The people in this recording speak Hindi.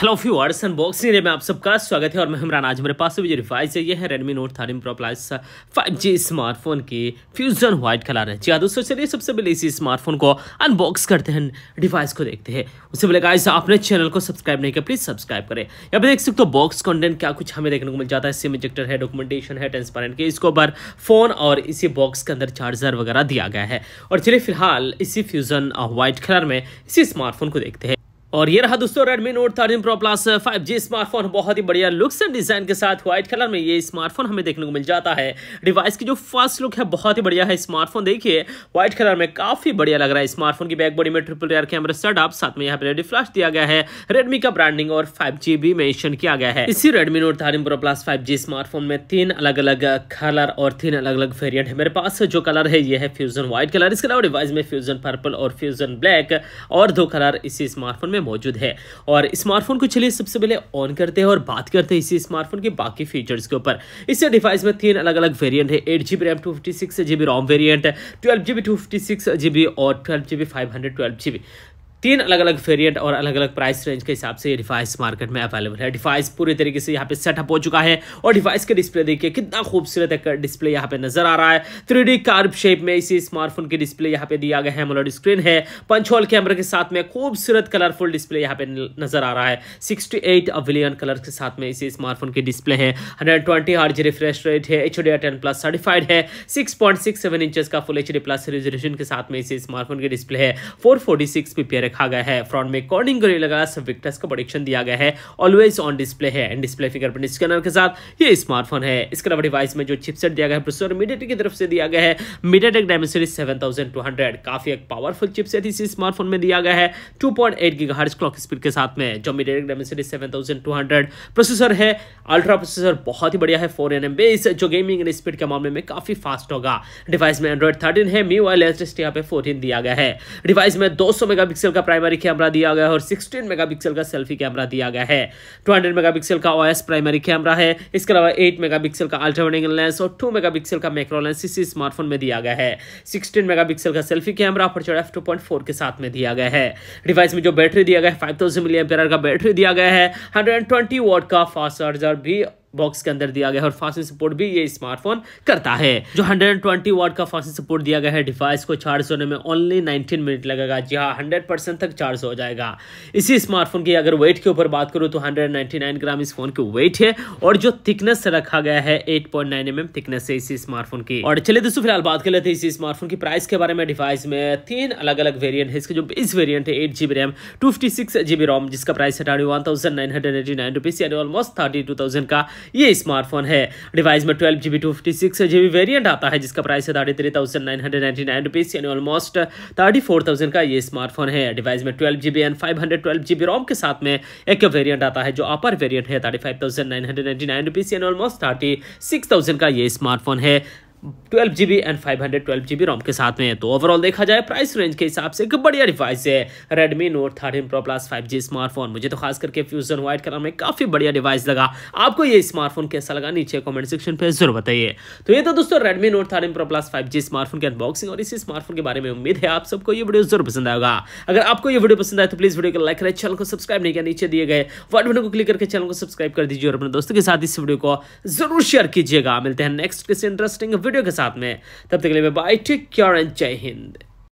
हेलो व्यूअर्स अनबॉक्सिंग में आप सबका स्वागत है और मैं हमरान आज मेरे पास जो रिवाइज है ये है Redmi Note thirteen Pro Plus five G smartphone की फ्यूजन व्हाइट कलर है जी हाँ दोस्तों चलिए सबसे पहले इसी स्मार्टफोन को अनबॉक्स करते हैं डिवाइस को देखते हैं उससे पहले गाइस आपने चैनल को सब्सक्राइब नहीं किया प्लीज़ सब्सक्राइब करें या फिर देख सकते हो बॉक्स कॉन्टेंट क्या कुछ हमें देखने को मिल जाता है सिम इजेक्टर है डॉक्यूमेंटेशन है ट्रांसपेरेंट के इसको ऊपर फोन और इसी बॉक्स के अंदर चार्जर वगैरह दिया गया है और चलिए फिलहाल इसी फ्यूजन व्हाइट कलर में इसी स्मार्टफोन को देखते हैं और ये रहा दोस्तों Redmi Note 13 Pro Plus 5G smartphone बहुत ही बढ़िया लुक्स एंड डिजाइन के साथ व्हाइट कलर में ये स्मार्टफोन हमें देखने को मिल जाता है डिवाइस की जो फर्स्ट लुक है बहुत ही बढ़िया है स्मार्टफोन देखिए व्हाइट कलर में काफी बढ़िया लग रहा है स्मार्टफोन की बैक बॉडी में ट्रिपल एयर कैमरा सेटअप साथ में यहाँ पे रेडी फ्लैश दिया गया है रेडमी का ब्रांडिंग और फाइव भी मैंशन किया गया है इसी Redmi Note thirteen Pro Plus five smartphone में तीन अलग अलग कलर और तीन अलग अलग वेरियंट है मेरे पास जो कलर है ये है फ्यूजन व्हाइट कलर इसके अलावा डिवाइस में फ्यूजन पर्पल और फ्यूजन ब्लैक और दो कलर इसी स्मार्टफोन में मौजूद है और स्मार्टफोन को चलिए सबसे पहले ऑन करते हैं और बात करते हैं इसी स्मार्टफोन के बाकी फीचर्स के ऊपर इस डिवाइस में तीन अलग अलग वेरियंट है eight G RAM two fifty six G B ROM variant twelve G B two fifty six G B और twelve G B five hundred twelve G B तीन अलग अलग वेरिएंट और अलग अलग प्राइस रेंज के हिसाब से डिवाइस मार्केट में अवेलेबल है डिवाइस पूरी तरीके से यहाँ पे सेटअप हो चुका है और डिवाइस के डिस्प्ले देखिए कितना खूबसूरत है डिस्प्ले यहाँ पे नजर आ रहा है थ्री कार्ब शेप में इसी स्मार्टफोन के डिस्प्ले यहाँ पे दिया गया है मोलोड स्क्रीन है पंचोल कैमरे के साथ में खूबसूरत कलरफुल डिस्प्ले यहाँ पे नजर आ रहा है सिक्सटी एट कलर के साथ में इसी स्मार्टफोन के डिस्प्ले है हंड्रेड ट्वेंटी रिफ्रेश रेट है H D ten plus certified है six point six seven inch का full H D plus resolution के साथ में इसी स्मार्टफोन के डिस्प्ले है फोर फोर्टी सिक्स रखा गया है फ्रंट में कॉर्निंग गोरिल्लास विक्टस का प्रोडिक्शन दिया गया है ऑलवेज ऑन डिस्प्ले है एंड डिस्प्ले फिंगरप्रिंट स्कैनर के साथ ये स्मार्टफोन है इसके अलावा डिवाइस में जो चिपसेट दिया गया है प्रोसेसर मीडियाटेक की तरफ से दिया गया है मीडियाटेक डायमेंसरी सेवन काफी एक पावरफुल चिपसेट इस स्मार्टफोन में दिया गया है टू पॉइंट क्लॉक स्पीड के साथ में जो मीडियाटेक डायमेंसरी सेवन प्रोसेसर है अल्ट्रा प्रोसेसर बहुत ही बढ़िया है फोर एन बेस जो गेमिंग स्पीड के मामले में काफी फास्ट होगा डिवाइस में एंड्रॉइड थर्टीन है मी वाई लेटेस्ट यहाँ पे फोर्टीन दिया गया है डिवाइस में दो सौ मेगा का प्राइमरी कैमरा दिया गया है और 16 मेगापिक्सल का सेल्फी कैमरा दिया गया है 200 मेगापिक्सल का ओएस प्राइमरी कैमरा है इसके अलावा 8 मेगापिक्सल का अल्ट्रा लेंस और 2 मेगापिक्सल का मैक्रो लेंस इसी स्मार्टफोन में दिया गया है 16 मेगापिक्सल का selfie camera aperture F two के साथ में दिया गया है डिवाइस में जो बैटरी दिया गया है फाइव थाउजेंड का बैटरी दिया गया है हंड्रेड एंड का फास्ट चार्जर भी बॉक्स के अंदर दिया गया है और फास्टिंग सपोर्ट भी ये स्मार्टफोन करता है जो 120 वाट का फास्टिंग सपोर्ट दिया गया है डिवाइस को चार्ज होने में ओनली 19 मिनट लगेगा जी हाँ हंड्रेड तक चार्ज हो जाएगा इसी स्मार्टफोन की अगर वेट के ऊपर बात करूँ तो हंड्रेड ग्राम इस फोन की वेट है और जो थिकनेस रखा गया है एट पॉइंट थिकनेस है इसी स्मार्टफोन की और चलिए दोस्तों फिलहाल बात कर लेते हैं इसी स्मार्टफोन की प्राइस के बारे में डिवाइस में तीन अलग अलग वेरियंट है इसके जो बेस वेरियंट है eight RAM two fifty six ROM जिसका प्राइस है thirty one thousand nine hundred eighty nine rupees यानी ऑलमोस्ट थर्टी टू थाउजेंड का ये स्मार्टफोन है डिवाइस में twelve G B two fifty six G B variant आता है जिसका प्राइस है thirty three thousand nine hundred ninety nine rupees यानी ऑलमोस्ट थर्टी फोर थाउजेंड का ये स्मार्टफोन है डिवाइस में twelve G B and five hundred twelve G B ROM के साथ में एक वेरियंट आता है जो अपर वेरियंट है thirty five thousand nine hundred ninety nine rupees यानी ऑलमोस्ट थर्टी सिक्स थाउजेंड का ये स्मार्टफोन है twelve G B and five hundred twelve G B ROM के साथ में तो ओवरऑल देखा जाए प्राइस रेंज के हिसाब से एक बढ़िया डिवाइस है Redmi Note thirteen Pro Plus five G smartphone मुझे तो खास करके फ्यूजन व्हाइट कलर में काफ़ी बढ़िया डिवाइस लगा आपको ये स्मार्टफोन कैसा लगा नीचे कमेंट सेक्शन पर जरूर बताइए तो ये तो दोस्तों Redmi Note thirteen Pro Plus five G smartphone की अनबॉक्सिंग और इसी स्मार्टफोन के बारे में उम्मीद है आप सबको ये वीडियो जरूर पसंद आएगा अगर आपको ये वीडियो पसंद आए तो प्लीज़ वीडियो को लाइक करें चैनल को सब्सक्राइब नहीं किया नीचे दिए गए वाट वीडियो को क्लिक करके चैनल को सब्सक्राइब कर दीजिए और अपने दोस्तों के साथ इस वीडियो को जरूर शेयर कीजिएगा मिलते हैं नेक्स्ट किसी इंटरेस्टिंग वीडियो वीडियो के साथ में तब तक के लिए बाय टेक केयर एंड जय हिंद